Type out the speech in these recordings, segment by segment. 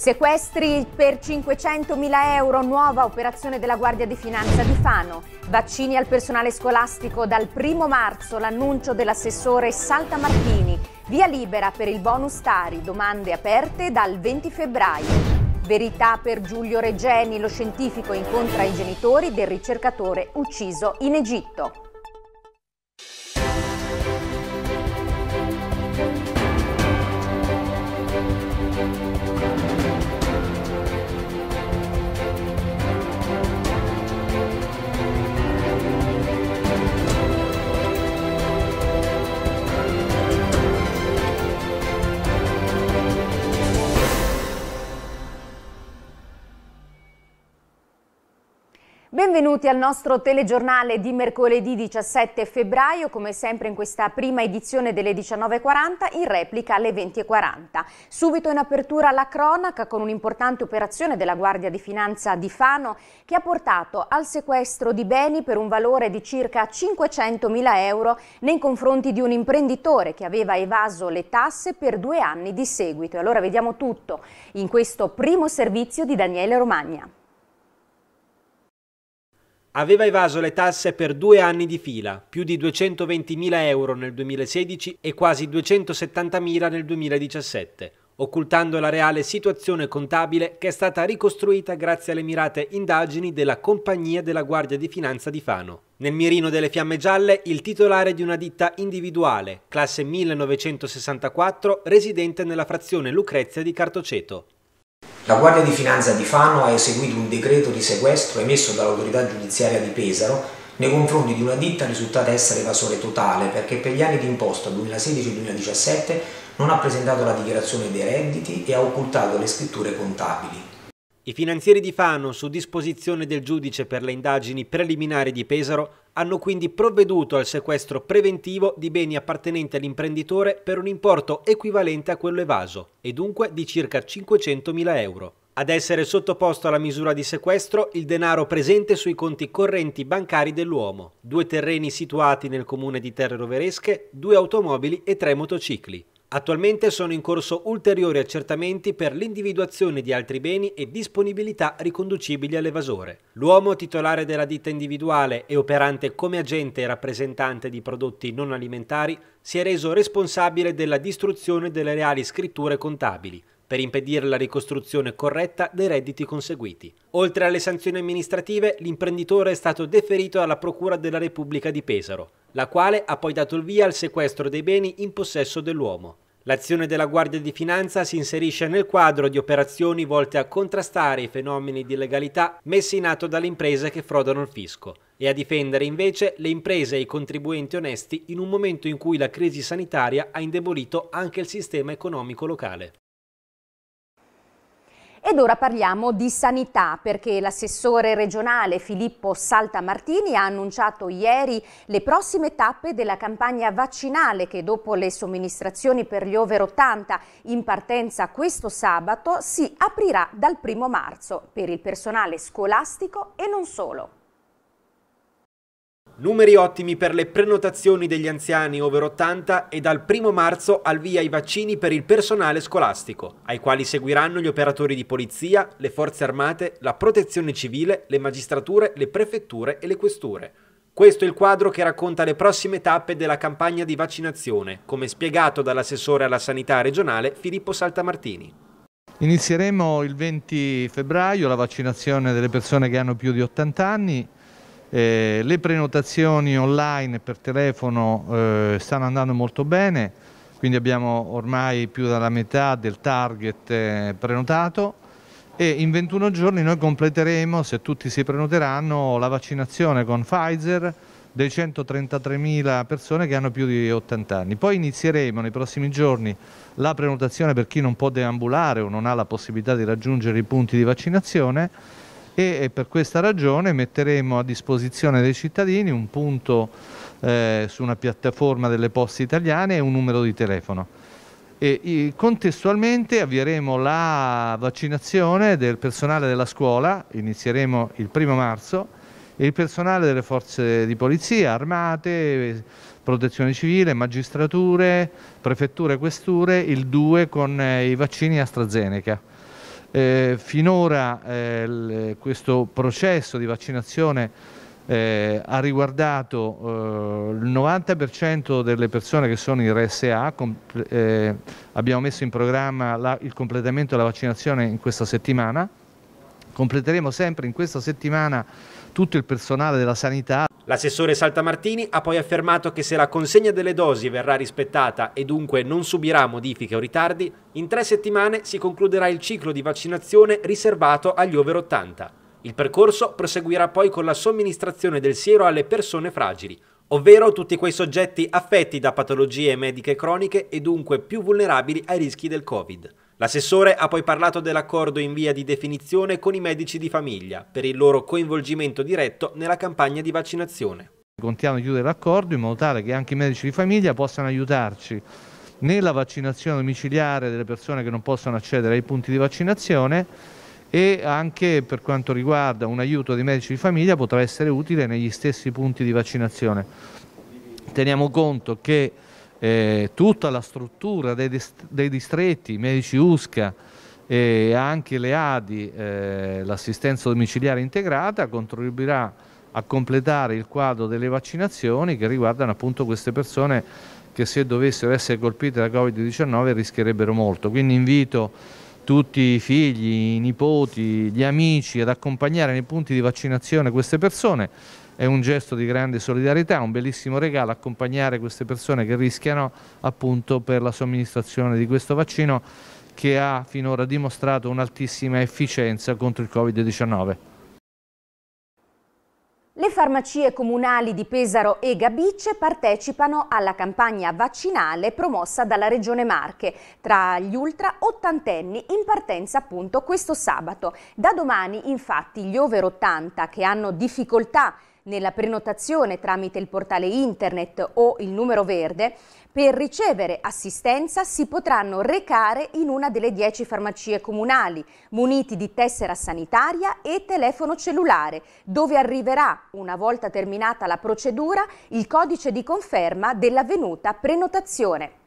Sequestri per 500.000 euro, nuova operazione della Guardia di Finanza di Fano. Vaccini al personale scolastico dal 1 marzo, l'annuncio dell'assessore Salta Martini. Via libera per il bonus Tari, domande aperte dal 20 febbraio. Verità per Giulio Regeni, lo scientifico incontra i genitori del ricercatore ucciso in Egitto. Benvenuti al nostro telegiornale di mercoledì 17 febbraio, come sempre in questa prima edizione delle 19.40, in replica alle 20.40. Subito in apertura la cronaca con un'importante operazione della Guardia di Finanza di Fano che ha portato al sequestro di beni per un valore di circa 500.000 euro nei confronti di un imprenditore che aveva evaso le tasse per due anni di seguito. E allora vediamo tutto in questo primo servizio di Daniele Romagna. Aveva evaso le tasse per due anni di fila, più di 220.000 euro nel 2016 e quasi 270.000 nel 2017, occultando la reale situazione contabile che è stata ricostruita grazie alle mirate indagini della Compagnia della Guardia di Finanza di Fano. Nel mirino delle fiamme gialle il titolare di una ditta individuale, classe 1964, residente nella frazione Lucrezia di Cartoceto. La Guardia di Finanza di Fano ha eseguito un decreto di sequestro emesso dall'autorità giudiziaria di Pesaro nei confronti di una ditta risultata essere evasore totale perché per gli anni d'imposta 2016-2017 non ha presentato la dichiarazione dei redditi e ha occultato le scritture contabili. I finanzieri di Fano, su disposizione del giudice per le indagini preliminari di Pesaro, hanno quindi provveduto al sequestro preventivo di beni appartenenti all'imprenditore per un importo equivalente a quello evaso, e dunque di circa 500.000 euro. Ad essere sottoposto alla misura di sequestro il denaro presente sui conti correnti bancari dell'uomo, due terreni situati nel comune di Terre Roveresche, due automobili e tre motocicli. Attualmente sono in corso ulteriori accertamenti per l'individuazione di altri beni e disponibilità riconducibili all'evasore. L'uomo titolare della ditta individuale e operante come agente e rappresentante di prodotti non alimentari si è reso responsabile della distruzione delle reali scritture contabili, per impedire la ricostruzione corretta dei redditi conseguiti. Oltre alle sanzioni amministrative, l'imprenditore è stato deferito alla Procura della Repubblica di Pesaro la quale ha poi dato il via al sequestro dei beni in possesso dell'uomo. L'azione della Guardia di Finanza si inserisce nel quadro di operazioni volte a contrastare i fenomeni di legalità messi in atto dalle imprese che frodano il fisco e a difendere invece le imprese e i contribuenti onesti in un momento in cui la crisi sanitaria ha indebolito anche il sistema economico locale. Ed ora parliamo di sanità perché l'assessore regionale Filippo Saltamartini ha annunciato ieri le prossime tappe della campagna vaccinale che dopo le somministrazioni per gli over 80 in partenza questo sabato si aprirà dal 1 marzo per il personale scolastico e non solo. Numeri ottimi per le prenotazioni degli anziani over 80 e dal 1 marzo al via i vaccini per il personale scolastico, ai quali seguiranno gli operatori di polizia, le forze armate, la protezione civile, le magistrature, le prefetture e le questure. Questo è il quadro che racconta le prossime tappe della campagna di vaccinazione, come spiegato dall'assessore alla sanità regionale Filippo Saltamartini. Inizieremo il 20 febbraio la vaccinazione delle persone che hanno più di 80 anni eh, le prenotazioni online per telefono eh, stanno andando molto bene, quindi abbiamo ormai più della metà del target eh, prenotato e in 21 giorni noi completeremo, se tutti si prenoteranno, la vaccinazione con Pfizer dei 133.000 persone che hanno più di 80 anni. Poi inizieremo nei prossimi giorni la prenotazione per chi non può deambulare o non ha la possibilità di raggiungere i punti di vaccinazione e per questa ragione metteremo a disposizione dei cittadini un punto eh, su una piattaforma delle poste italiane e un numero di telefono. E, e, contestualmente avvieremo la vaccinazione del personale della scuola, inizieremo il primo marzo, e il personale delle forze di polizia, armate, protezione civile, magistrature, prefetture, questure, il 2 con eh, i vaccini AstraZeneca. Eh, finora eh, questo processo di vaccinazione eh, ha riguardato eh, il 90% delle persone che sono in RSA, Com eh, abbiamo messo in programma la, il completamento della vaccinazione in questa settimana, completeremo sempre in questa settimana tutto il personale della sanità, L'assessore Saltamartini ha poi affermato che se la consegna delle dosi verrà rispettata e dunque non subirà modifiche o ritardi, in tre settimane si concluderà il ciclo di vaccinazione riservato agli over 80. Il percorso proseguirà poi con la somministrazione del siero alle persone fragili, ovvero tutti quei soggetti affetti da patologie mediche croniche e dunque più vulnerabili ai rischi del Covid. L'assessore ha poi parlato dell'accordo in via di definizione con i medici di famiglia per il loro coinvolgimento diretto nella campagna di vaccinazione. Contiamo di chiudere l'accordo in modo tale che anche i medici di famiglia possano aiutarci nella vaccinazione domiciliare delle persone che non possono accedere ai punti di vaccinazione e anche per quanto riguarda un aiuto dei medici di famiglia potrà essere utile negli stessi punti di vaccinazione. Teniamo conto che eh, tutta la struttura dei, dei, distretti, medici USCA eh, e anche le ADI, eh, l'assistenza domiciliare integrata, contribuirà a completare il quadro delle vaccinazioni che riguardano appunto queste persone che se dovessero essere colpite da Covid-19 rischierebbero molto. Quindi invito tutti i figli, i nipoti, gli amici ad accompagnare nei punti di vaccinazione queste persone è un gesto di grande solidarietà, un bellissimo regalo accompagnare queste persone che rischiano appunto per la somministrazione di questo vaccino che ha finora dimostrato un'altissima efficienza contro il Covid-19. Le farmacie comunali di Pesaro e Gabice partecipano alla campagna vaccinale promossa dalla Regione Marche tra gli ultra ottantenni in partenza appunto questo sabato. Da domani infatti gli over 80 che hanno difficoltà nella prenotazione tramite il portale internet o il numero verde, per ricevere assistenza si potranno recare in una delle 10 farmacie comunali, muniti di tessera sanitaria e telefono cellulare, dove arriverà, una volta terminata la procedura, il codice di conferma dell'avvenuta prenotazione.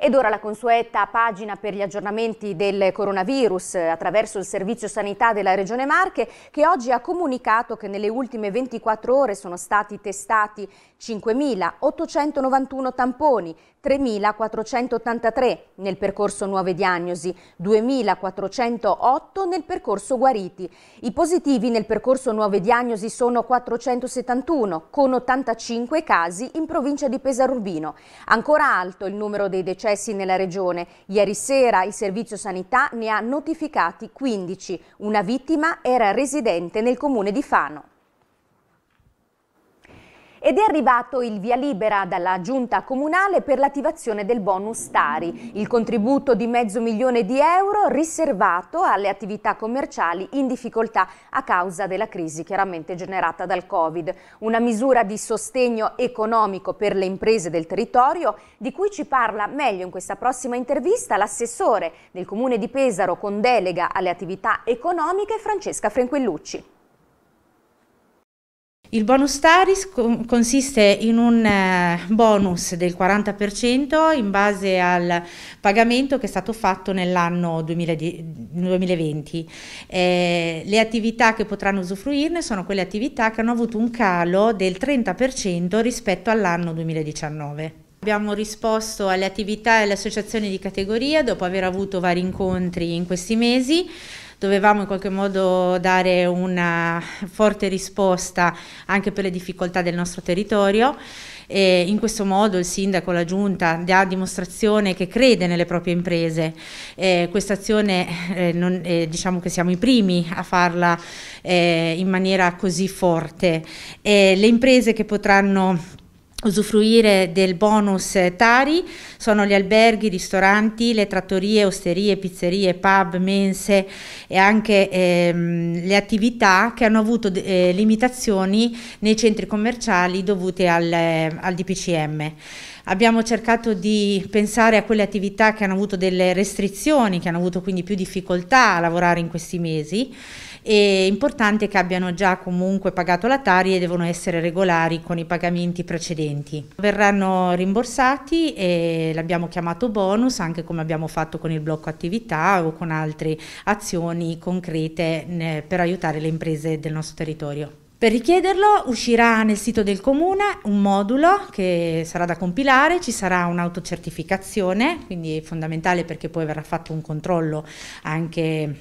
Ed ora la consueta pagina per gli aggiornamenti del coronavirus eh, attraverso il Servizio Sanità della Regione Marche che oggi ha comunicato che nelle ultime 24 ore sono stati testati 5.891 tamponi, 3.483 nel percorso nuove diagnosi, 2.408 nel percorso guariti. I positivi nel percorso nuove diagnosi sono 471, con 85 casi in provincia di Pesaro Ancora alto il numero dei decessi nella regione. Ieri sera il Servizio Sanità ne ha notificati 15. Una vittima era residente nel comune di Fano. Ed è arrivato il via libera dalla giunta comunale per l'attivazione del bonus Tari, il contributo di mezzo milione di euro riservato alle attività commerciali in difficoltà a causa della crisi chiaramente generata dal Covid. Una misura di sostegno economico per le imprese del territorio di cui ci parla meglio in questa prossima intervista l'assessore del comune di Pesaro con delega alle attività economiche Francesca Frenquellucci. Il bonus Taris consiste in un eh, bonus del 40% in base al pagamento che è stato fatto nell'anno 2020. Eh, le attività che potranno usufruirne sono quelle attività che hanno avuto un calo del 30% rispetto all'anno 2019. Abbiamo risposto alle attività e alle associazioni di categoria dopo aver avuto vari incontri in questi mesi dovevamo in qualche modo dare una forte risposta anche per le difficoltà del nostro territorio. E in questo modo il sindaco, la giunta, dà dimostrazione che crede nelle proprie imprese. questa azione eh, non, eh, diciamo che siamo i primi a farla eh, in maniera così forte. le imprese che potranno usufruire del bonus Tari sono gli alberghi, i ristoranti, le trattorie, osterie, pizzerie, pub, mense e anche ehm, le attività che hanno avuto eh, limitazioni nei centri commerciali dovute al, eh, al DPCM. Abbiamo cercato di pensare a quelle attività che hanno avuto delle restrizioni, che hanno avuto quindi più difficoltà a lavorare in questi mesi e importante che abbiano già comunque pagato la Tari e devono essere regolari con i pagamenti precedenti. Verranno rimborsati e l'abbiamo chiamato bonus anche come abbiamo fatto con il blocco attività o con altre azioni concrete eh, per aiutare le imprese del nostro territorio. Per richiederlo uscirà nel sito del comune un modulo che sarà da compilare, ci sarà un'autocertificazione, quindi è fondamentale perché poi verrà fatto un controllo anche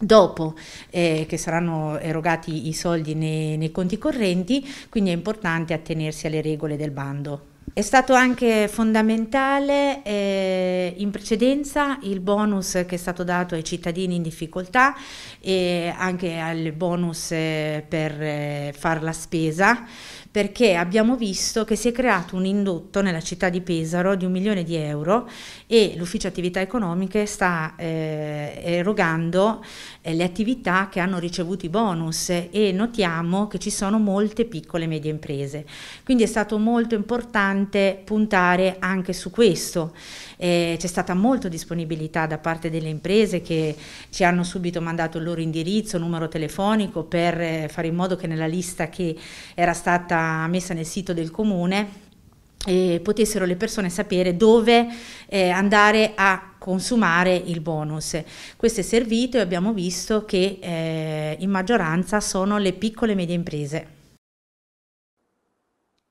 dopo eh, che saranno erogati i soldi nei, nei conti correnti, quindi è importante attenersi alle regole del bando. È stato anche fondamentale eh, in precedenza il bonus che è stato dato ai cittadini in difficoltà e anche al bonus eh, per eh, fare la spesa perché abbiamo visto che si è creato un indotto nella città di Pesaro di un milione di euro e l'ufficio attività economiche sta eh, erogando eh, le attività che hanno ricevuto i bonus e notiamo che ci sono molte piccole e medie imprese. Quindi è stato molto importante puntare anche su questo. Eh, c'è stata molta disponibilità da parte delle imprese che ci hanno subito mandato il loro indirizzo, numero telefonico per eh, fare in modo che nella lista che era stata messa nel sito del comune eh, potessero le persone sapere dove eh, andare a consumare il bonus. Questo è servito e abbiamo visto che eh, in maggioranza sono le piccole e medie imprese.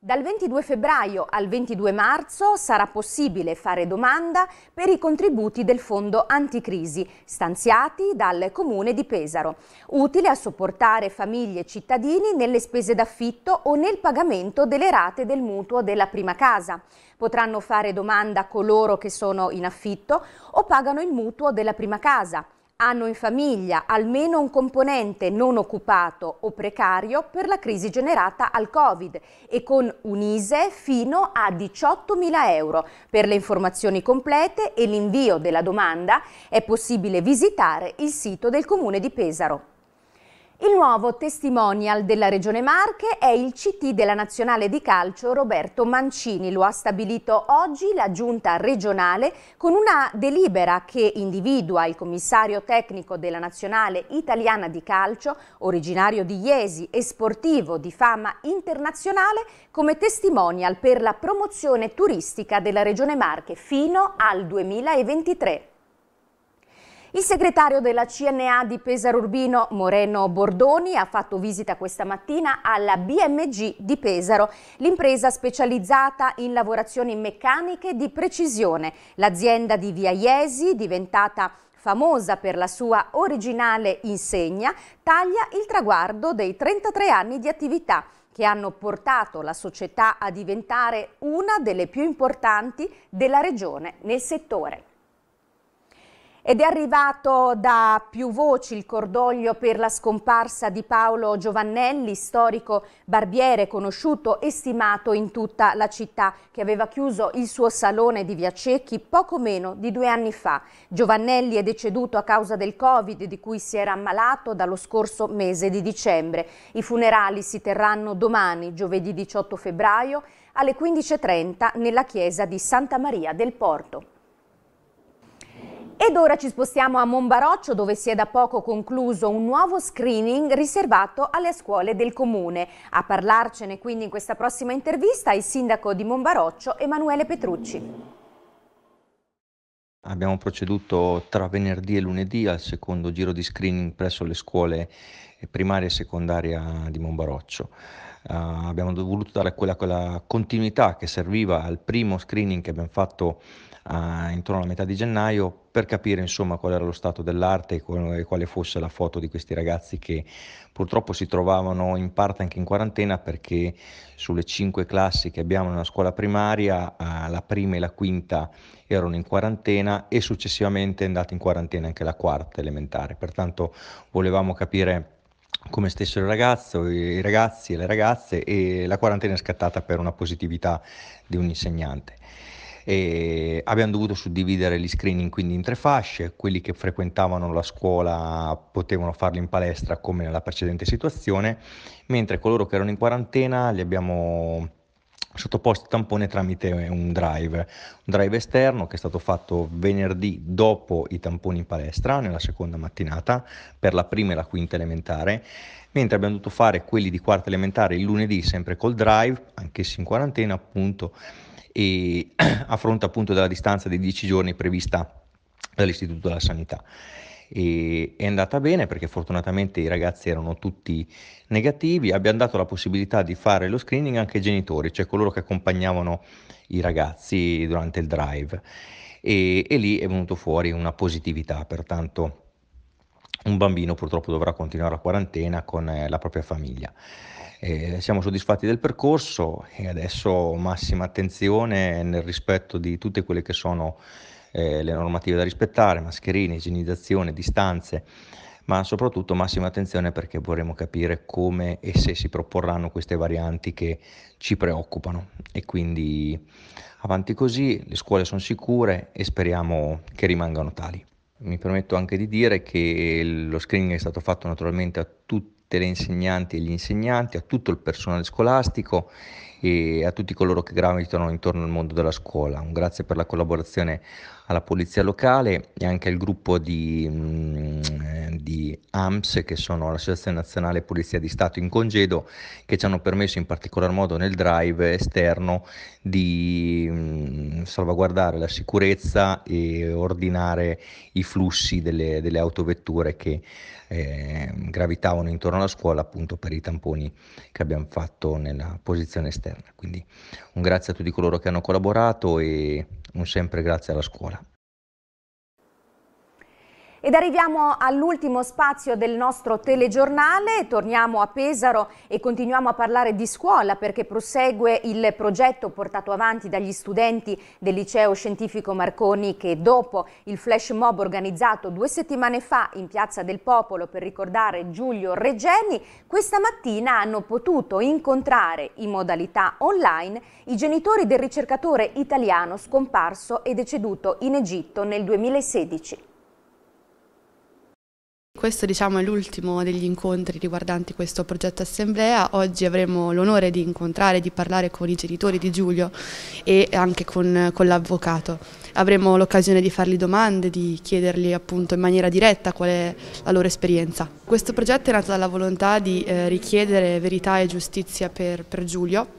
Dal 22 febbraio al 22 marzo sarà possibile fare domanda per i contributi del fondo anticrisi stanziati dal comune di Pesaro, utile a sopportare famiglie e cittadini nelle spese d'affitto o nel pagamento delle rate del mutuo della prima casa. Potranno fare domanda coloro che sono in affitto o pagano il mutuo della prima casa hanno in famiglia almeno un componente non occupato o precario per la crisi generata al Covid e con un ISE fino a 18.000 euro. Per le informazioni complete e l'invio della domanda è possibile visitare il sito del Comune di Pesaro. Il nuovo testimonial della Regione Marche è il CT della Nazionale di Calcio Roberto Mancini. Lo ha stabilito oggi la Giunta regionale con una delibera che individua il commissario tecnico della Nazionale italiana di calcio, originario di Iesi e sportivo di fama internazionale, come testimonial per la promozione turistica della Regione Marche fino al 2023. Il segretario della CNA di Pesaro Urbino, Moreno Bordoni, ha fatto visita questa mattina alla BMG di Pesaro, l'impresa specializzata in lavorazioni meccaniche di precisione. L'azienda di Via Iesi, diventata famosa per la sua originale insegna, taglia il traguardo dei 33 anni di attività che hanno portato la società a diventare una delle più importanti della regione nel settore. Ed è arrivato da più voci il cordoglio per la scomparsa di Paolo Giovannelli, storico barbiere conosciuto e stimato in tutta la città, che aveva chiuso il suo salone di Via Cecchi poco meno di due anni fa. Giovannelli è deceduto a causa del Covid di cui si era ammalato dallo scorso mese di dicembre. I funerali si terranno domani, giovedì 18 febbraio, alle 15.30 nella chiesa di Santa Maria del Porto. Ed ora ci spostiamo a Monbaroccio dove si è da poco concluso un nuovo screening riservato alle scuole del comune. A parlarcene quindi in questa prossima intervista il sindaco di Monbaroccio Emanuele Petrucci. Abbiamo proceduto tra venerdì e lunedì al secondo giro di screening presso le scuole primaria e secondaria di Monbaroccio. Uh, abbiamo voluto dare quella, quella continuità che serviva al primo screening che abbiamo fatto a, intorno alla metà di gennaio per capire insomma qual era lo stato dell'arte e, quale fosse la foto di questi ragazzi che purtroppo si trovavano in parte anche in quarantena perché sulle cinque classi che abbiamo nella scuola primaria la prima e la quinta erano in quarantena e successivamente è andata in quarantena anche la quarta elementare, pertanto volevamo capire come stessero il ragazzo, i ragazzi e le ragazze e la quarantena è scattata per una positività di un insegnante. E abbiamo dovuto suddividere gli screening quindi in tre fasce, quelli che frequentavano la scuola potevano farlo in palestra come nella precedente situazione, mentre coloro che erano in quarantena li abbiamo sottoposti tampone tramite un drive, un drive esterno che è stato fatto venerdì dopo i tamponi in palestra, nella seconda mattinata, per la prima e la quinta elementare, mentre abbiamo dovuto fare quelli di quarta elementare il lunedì sempre col drive, anch'essi in quarantena appunto, e a fronte appunto della distanza di 10 giorni prevista dall'Istituto della Sanità. E è andata bene perché fortunatamente i ragazzi erano tutti negativi, abbiamo dato la possibilità di fare lo screening anche ai genitori, cioè coloro che accompagnavano i ragazzi durante il drive e, e lì è venuto fuori una positività, pertanto un bambino purtroppo dovrà continuare la quarantena con eh, la propria famiglia. Eh, siamo soddisfatti del percorso e adesso massima attenzione nel rispetto di tutte quelle che sono eh, le normative da rispettare, mascherine, igienizzazione, distanze, ma soprattutto massima attenzione perché vorremmo capire come e se si proporranno queste varianti che ci preoccupano. E quindi avanti così, le scuole sono sicure e speriamo che rimangano tali. Mi permetto anche di dire che lo screening è stato fatto naturalmente a tutte le insegnanti e gli insegnanti, a tutto il personale scolastico e a tutti coloro che gravitano intorno al mondo della scuola. Un grazie per la collaborazione alla Polizia Locale e anche al gruppo di mh, mm, di AMS, che sono l'Associazione Nazionale Polizia di Stato in congedo, che ci hanno permesso in particolar modo nel drive esterno di mm, salvaguardare la sicurezza e ordinare i flussi delle, delle autovetture che eh, gravitavano intorno alla scuola appunto per i tamponi che abbiamo fatto nella posizione esterna. Quindi un grazie a tutti coloro che hanno collaborato e un sempre grazie alla scuola. Ed arriviamo all'ultimo spazio del nostro telegiornale, torniamo a Pesaro e continuiamo a parlare di scuola perché prosegue il progetto portato avanti dagli studenti del liceo scientifico Marconi che dopo il flash mob organizzato due settimane fa in Piazza del Popolo per ricordare Giulio Regeni, questa mattina hanno potuto incontrare in modalità online i genitori del ricercatore italiano scomparso e deceduto in Egitto nel 2016. Questo diciamo, è l'ultimo degli incontri riguardanti questo progetto assemblea. Oggi avremo l'onore di incontrare, e di parlare con i genitori di Giulio e anche con, con l'avvocato. Avremo l'occasione di fargli domande, di chiedergli appunto in maniera diretta qual è la loro esperienza. Questo progetto è nato dalla volontà di eh, richiedere verità e giustizia per, per Giulio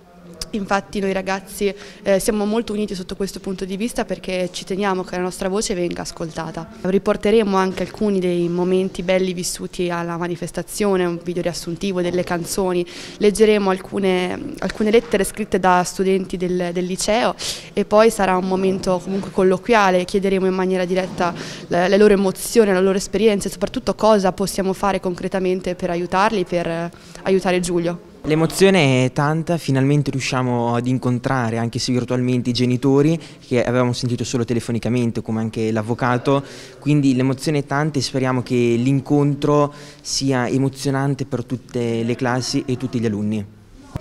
infatti noi ragazzi eh, siamo molto uniti sotto questo punto di vista perché ci teniamo che la nostra voce venga ascoltata. Riporteremo anche alcuni dei momenti belli vissuti alla manifestazione, un video riassuntivo delle canzoni, leggeremo alcune, alcune lettere scritte da studenti del, del, liceo e poi sarà un momento comunque colloquiale, chiederemo in maniera diretta le, le loro emozioni, la loro esperienza e soprattutto cosa possiamo fare concretamente per aiutarli, per eh, aiutare Giulio. L'emozione è tanta, finalmente riusciamo ad incontrare anche se virtualmente i genitori che avevamo sentito solo telefonicamente come anche l'avvocato, quindi l'emozione è tanta e speriamo che l'incontro sia emozionante per tutte le classi e tutti gli alunni.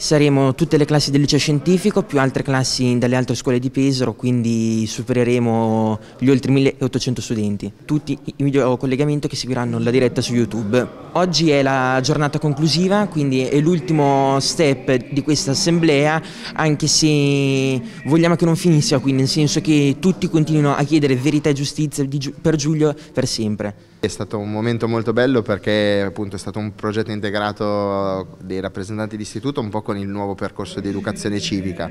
Saremo tutte le classi del liceo scientifico più altre classi dalle altre scuole di Pesaro, quindi supereremo gli oltre 1800 studenti. Tutti i video collegamento che seguiranno la diretta su YouTube. Oggi è la giornata conclusiva, quindi è l'ultimo step di questa assemblea, anche se vogliamo che non finisca, quindi nel senso che tutti continuino a chiedere verità e giustizia per Giulio per sempre. È stato un momento molto bello perché appunto, è stato un progetto integrato dei rappresentanti di istituto un po' con il nuovo percorso di educazione civica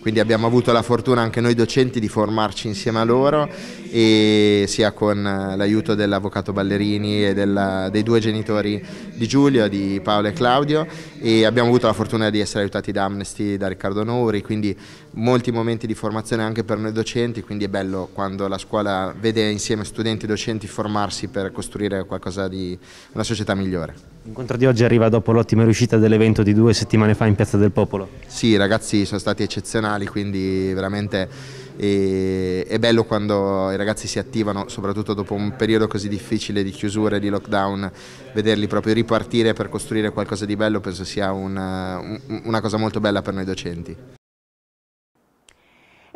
quindi abbiamo avuto la fortuna anche noi docenti di formarci insieme a loro e sia con eh, l'aiuto dell'avvocato Ballerini e della, dei due genitori di Giulio, di Paolo e Claudio e abbiamo avuto la fortuna di essere aiutati da Amnesty, da Riccardo Nouri, quindi molti momenti di formazione anche per noi docenti, quindi è bello quando la scuola vede insieme studenti e docenti formarsi per costruire qualcosa di una società migliore. L'incontro di oggi arriva dopo l'ottima riuscita dell'evento di due settimane fa in Piazza del Popolo. Sì, i ragazzi sono stati eccezionali, quindi veramente è, è bello quando i ragazzi si attivano, soprattutto dopo un periodo così difficile di chiusure, di lockdown, vederli proprio ripartire per costruire qualcosa di bello penso sia una, una cosa molto bella per noi docenti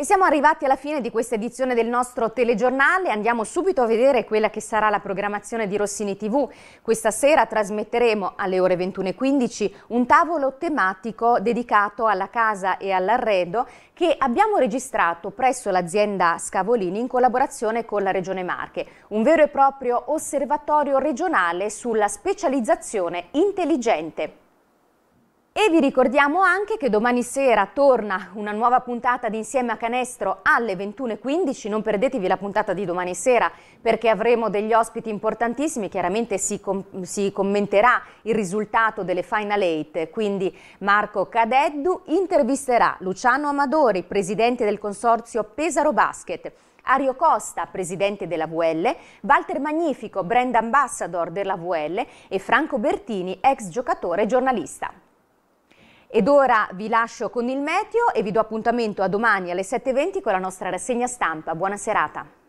siamo arrivati alla fine di questa edizione del nostro telegiornale, andiamo subito a vedere quella che sarà la programmazione di Rossini TV. Questa sera trasmetteremo alle ore 21.15 un tavolo tematico dedicato alla casa e all'arredo che abbiamo registrato presso l'azienda Scavolini in collaborazione con la Regione Marche, un vero e proprio osservatorio regionale sulla specializzazione intelligente. E vi ricordiamo anche che domani sera torna una nuova puntata di Insieme a Canestro alle 21.15, non perdetevi la puntata di domani sera perché avremo degli ospiti importantissimi, chiaramente si, com si commenterà il risultato delle Final Eight, quindi Marco Cadeddu intervisterà Luciano Amadori, presidente del consorzio Pesaro Basket, Ario Costa, presidente della VL, Walter Magnifico, brand ambassador della VL e Franco Bertini, ex giocatore e giornalista. Ed ora vi lascio con il meteo e vi do appuntamento a domani alle 7.20 con la nostra rassegna stampa. Buona serata.